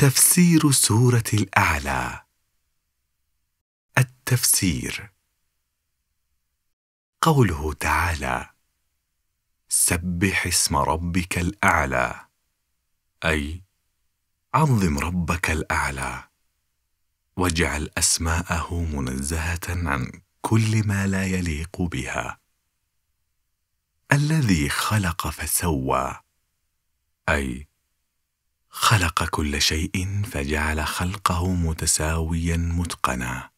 تفسير سورة الأعلى التفسير قوله تعالى سبح اسم ربك الأعلى أي عظم ربك الأعلى واجعل أسماءه منزهة عن كل ما لا يليق بها الذي خلق فسوى أي خلق كل شيء فجعل خلقه متساويا متقنا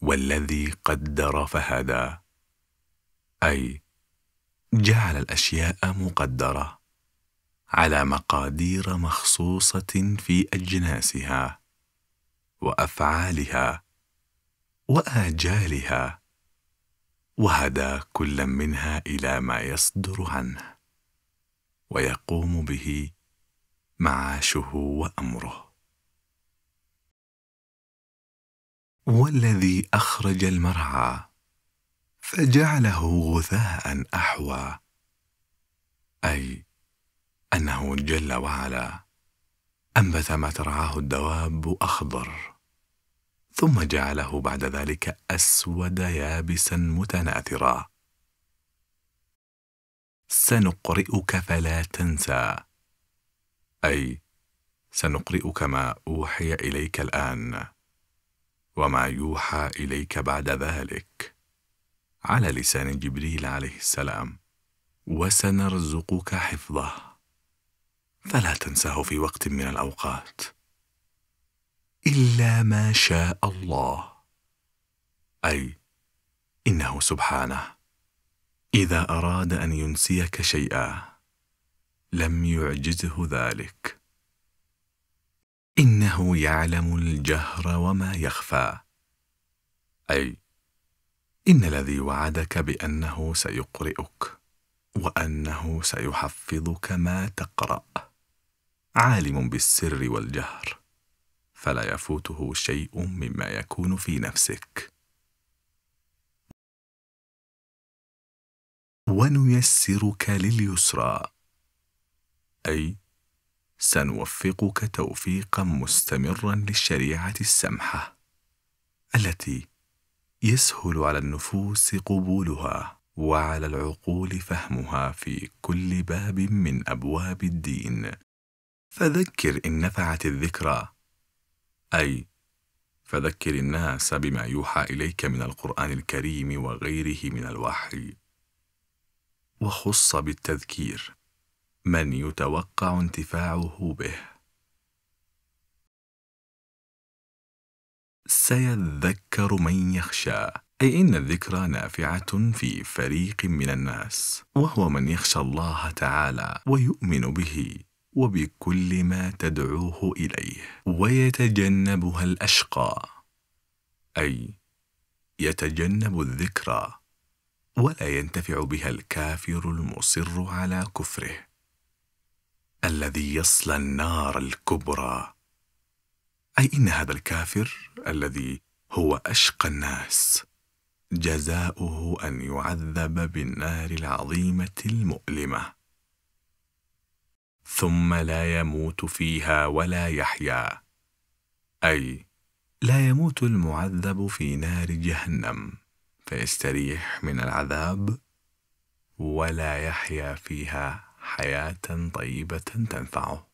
والذي قدر فهدى اي جعل الاشياء مقدره على مقادير مخصوصه في اجناسها وافعالها واجالها وهدى كل منها الى ما يصدر عنه ويقوم به معاشه وامره والذي اخرج المرعى فجعله غثاء احوى اي انه جل وعلا انبت ما ترعاه الدواب اخضر ثم جعله بعد ذلك اسود يابسا متناثرا سنقرئك فلا تنسى اي سنقرئك ما اوحي اليك الان وما يوحى اليك بعد ذلك على لسان جبريل عليه السلام وسنرزقك حفظه فلا تنساه في وقت من الاوقات الا ما شاء الله اي انه سبحانه اذا اراد ان ينسيك شيئا لم يعجزه ذلك انه يعلم الجهر وما يخفى اي ان الذي وعدك بانه سيقرئك وانه سيحفظك ما تقرا عالم بالسر والجهر فلا يفوته شيء مما يكون في نفسك ونيسرك لليسرى اي سنوفقك توفيقا مستمرا للشريعه السمحه التي يسهل على النفوس قبولها وعلى العقول فهمها في كل باب من ابواب الدين فذكر ان نفعت الذكرى اي فذكر الناس بما يوحى اليك من القران الكريم وغيره من الوحي وخص بالتذكير من يتوقع انتفاعه به سيذكر من يخشى اي ان الذكرى نافعه في فريق من الناس وهو من يخشى الله تعالى ويؤمن به وبكل ما تدعوه اليه ويتجنبها الاشقى اي يتجنب الذكرى ولا ينتفع بها الكافر المصر على كفره الذي يصلى النار الكبرى اي ان هذا الكافر الذي هو اشقى الناس جزاؤه ان يعذب بالنار العظيمه المؤلمه ثم لا يموت فيها ولا يحيا اي لا يموت المعذب في نار جهنم فيستريح من العذاب ولا يحيا فيها حياه طيبه تنفعه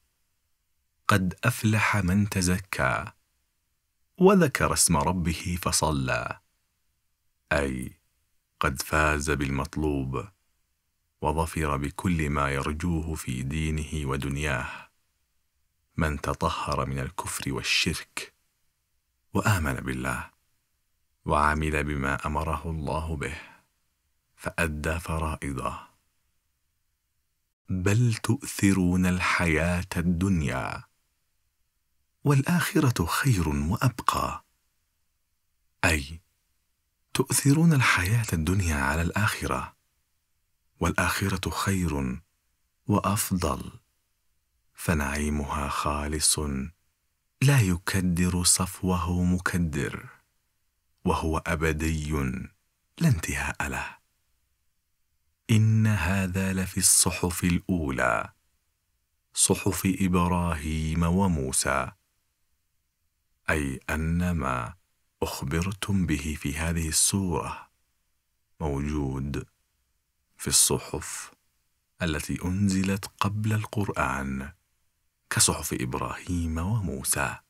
قد افلح من تزكى وذكر اسم ربه فصلى اي قد فاز بالمطلوب وظفر بكل ما يرجوه في دينه ودنياه من تطهر من الكفر والشرك وامن بالله وعمل بما امره الله به فادى فرائضه بل تؤثرون الحياه الدنيا والاخره خير وابقى اي تؤثرون الحياه الدنيا على الاخره والاخره خير وافضل فنعيمها خالص لا يكدر صفوه مكدر وهو ابدي لا انتهاء له ان هذا لفي الصحف الاولى صحف ابراهيم وموسى اي ان ما اخبرتم به في هذه السوره موجود في الصحف التي انزلت قبل القران كصحف ابراهيم وموسى